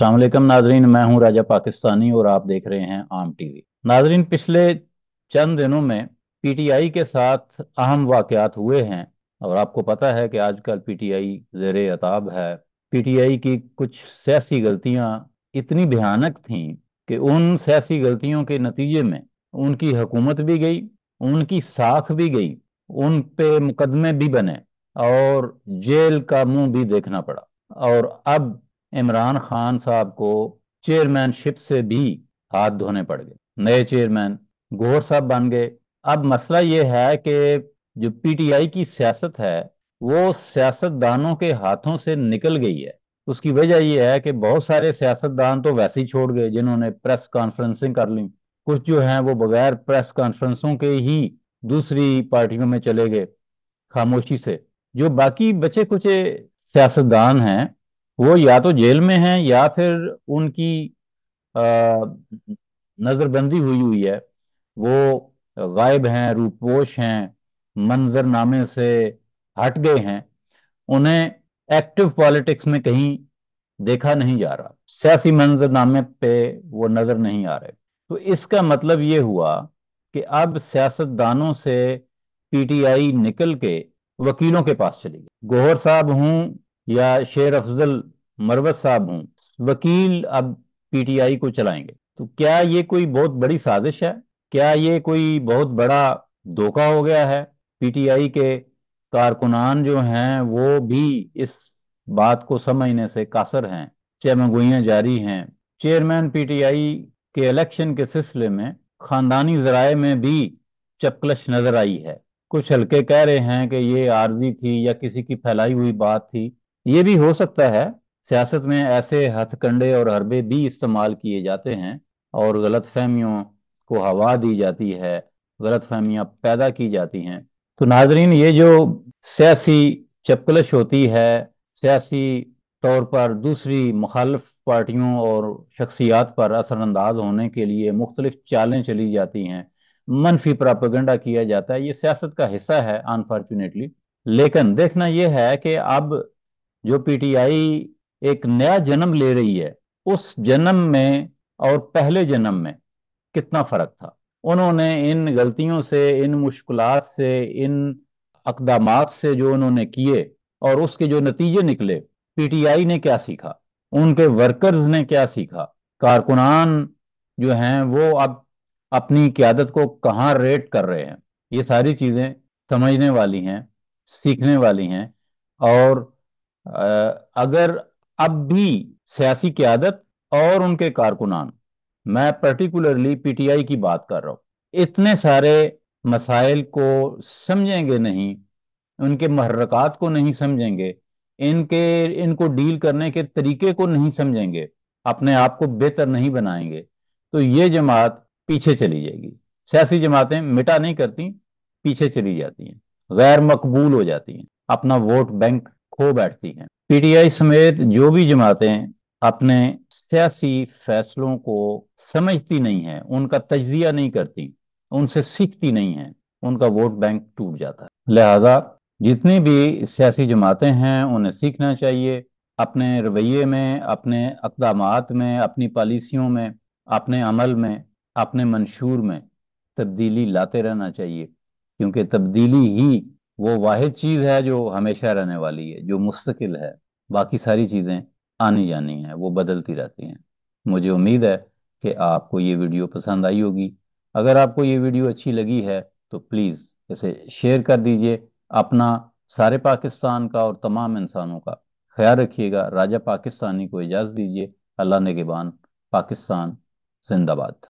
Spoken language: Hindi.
अल्लाम नाजरीन मैं हूं राजा पाकिस्तानी और आप देख रहे हैं आम टीवी नाजरीन पिछले चंद दिनों में पीटीआई के साथ अहम वाकयात हुए हैं और आपको पता है कि आजकल पीटीआई जेर अताब है पीटीआई की कुछ सियासी गलतियां इतनी भयानक थीं कि उन सियासी गलतियों के नतीजे में उनकी हुकूमत भी गई उनकी साख भी गई उन पे मुकदमे भी बने और जेल का मुंह भी देखना पड़ा और अब इमरान खान साहब को चेयरमैनशिप से भी हाथ धोने पड़ गए नए चेयरमैन गोर साहब बन गए अब मसला ये है कि जो पीटीआई की सियासत है वो सियासतदानों के हाथों से निकल गई है उसकी वजह यह है कि बहुत सारे सियासतदान तो वैसे ही छोड़ गए जिन्होंने प्रेस कॉन्फ्रेंसिंग कर ली कुछ जो हैं वो बगैर प्रेस कॉन्फ्रेंसों के ही दूसरी पार्टियों में चले गए खामोशी से जो बाकी बचे कुछ सियासतदान हैं वो या तो जेल में हैं या फिर उनकी नजरबंदी हुई हुई है वो गायब हैं रूपोश हैं मंजरनामे से हट गए हैं उन्हें एक्टिव पॉलिटिक्स में कहीं देखा नहीं जा रहा सियासी मंजरनामे पे वो नजर नहीं आ रहे तो इसका मतलब ये हुआ कि अब सियासतदानों से पीटीआई निकल के वकीलों के पास चली गई गोहर साहब हूँ या शेर अफजल मरवत साहब हों वकील अब पीटीआई को चलाएंगे तो क्या ये कोई बहुत बड़ी साजिश है क्या ये कोई बहुत बड़ा धोखा हो गया है पीटीआई के कारकुनान जो हैं वो भी इस बात को समझने से कासर हैं चमगोइयाँ जारी हैं चेयरमैन पीटीआई के इलेक्शन के सिलसिले में खानदानी जराए में भी चपकलश नजर आई है कुछ हल्के कह रहे हैं कि ये आर्जी थी या किसी की फैलाई हुई बात थी ये भी हो सकता है सियासत में ऐसे हथकंडे और हरबे भी इस्तेमाल किए जाते हैं और गलत फहमियों को हवा दी जाती है गलत फहमियाँ पैदा की जाती हैं तो नाजरीन ये जो सियासी चपकलश होती है सियासी तौर पर दूसरी मुखालफ पार्टियों और शख्सियात पर असरानंदाज होने के लिए मुख्तलिफ चालें चली जाती हैं मनफी प्रापगंडा किया जाता है ये सियासत का हिस्सा है अनफॉर्चुनेटली लेकिन देखना यह है कि अब जो पीटीआई एक नया जन्म ले रही है उस जन्म में और पहले जन्म में कितना फर्क था उन्होंने इन गलतियों से इन मुश्किल से इन अकदाम से जो उन्होंने किए और उसके जो नतीजे निकले पीटीआई ने क्या सीखा उनके वर्कर्स ने क्या सीखा कारकुनान जो हैं वो अब अपनी क्यादत को कहाँ रेट कर रहे हैं ये सारी चीज़ें समझने वाली हैं सीखने वाली हैं और अगर अब भी सियासी क्यादत और उनके कारकुनान मैं पर्टिकुलरली पीटीआई की बात कर रहा हूं इतने सारे मसाइल को समझेंगे नहीं उनके महरकत को नहीं समझेंगे इनके इनको डील करने के तरीके को नहीं समझेंगे अपने आप को बेहतर नहीं बनाएंगे तो ये जमात पीछे चली जाएगी सियासी जमातें मिटा नहीं करती पीछे चली जाती हैं गैर मकबूल हो जाती हैं अपना वोट बैंक खो बैठती हैं पीटीआई समेत जो भी जमातें अपने सियासी फैसलों को समझती नहीं है उनका तजिया नहीं करती उनसे सीखती नहीं है उनका वोट बैंक टूट जाता है लिहाजा जितनी भी सियासी जमातें हैं उन्हें सीखना चाहिए अपने रवैये में अपने अकदाम में अपनी पॉलिसियों में अपने अमल में अपने मंशूर में तब्दीली लाते रहना चाहिए क्योंकि तब्दीली ही वो वाहिद चीज़ है जो हमेशा रहने वाली है जो मुस्तकिल है बाकी सारी चीज़ें आनी जानी है वो बदलती रहती हैं मुझे उम्मीद है कि आपको ये वीडियो पसंद आई होगी अगर आपको ये वीडियो अच्छी लगी है तो प्लीज़ इसे शेयर कर दीजिए अपना सारे पाकिस्तान का और तमाम इंसानों का ख्याल रखिएगा राजा पाकिस्तानी को इजाज़त दीजिए अल्लाह नेगबान पाकिस्तान जिंदाबाद